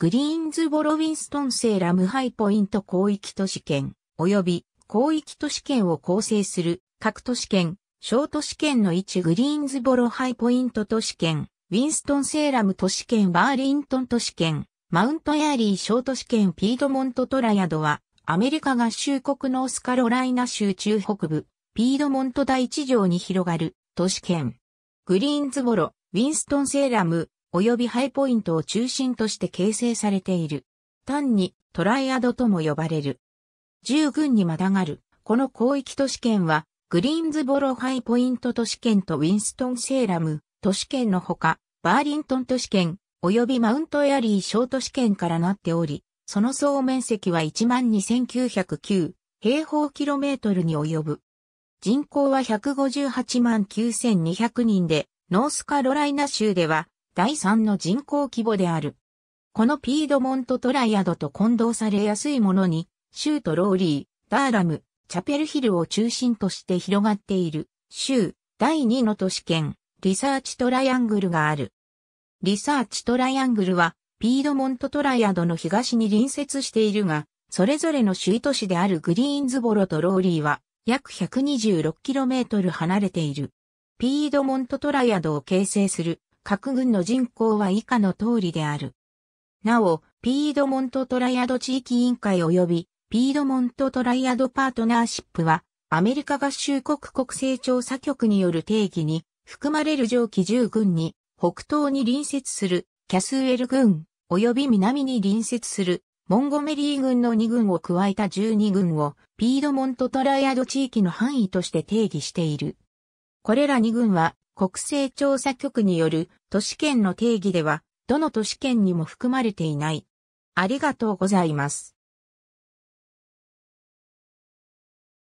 グリーンズボロウィンストンセーラムハイポイント広域都市圏、及び広域都市圏を構成する各都市圏、小都市圏の位置グリーンズボロハイポイント都市圏、ウィンストンセーラム都市圏バーリントン都市圏、マウントエアリー小都市圏ピードモントトラヤドは、アメリカ合衆国ノースカロライナ州中北部、ピードモント第一条に広がる都市圏。グリーンズボロ、ウィンストンセーラム、及びハイポイントを中心として形成されている。単にトライアドとも呼ばれる。従軍にまたがる、この広域都市圏は、グリーンズボロハイポイント都市圏とウィンストンセーラム都市圏のほか、バーリントン都市圏、及びマウントエアリー小都市圏からなっており、その総面積は12,909平方キロメートルに及ぶ。人口は158万9200人で、ノースカロライナ州では第3の人口規模である。このピードモントトライアドと混同されやすいものに、州とローリー、ダーラム、チャペルヒルを中心として広がっている、州、第2の都市圏、リサーチトライアングルがある。リサーチトライアングルは、ピードモントトライアドの東に隣接しているが、それぞれの州都市であるグリーンズボロとローリーは、約 126km 離れている。ピードモントトライアドを形成する各軍の人口は以下の通りである。なお、ピードモントトライアド地域委員会及び、ピードモントトライアドパートナーシップは、アメリカ合衆国国勢調査局による定義に、含まれる上記10軍に、北東に隣接するキャスウェル軍及び南に隣接するモンゴメリー軍の2軍を加えた12軍を、ピードモントトライアド地域の範囲として定義している。これら2軍は、国勢調査局による都市圏の定義では、どの都市圏にも含まれていない。ありがとうございます。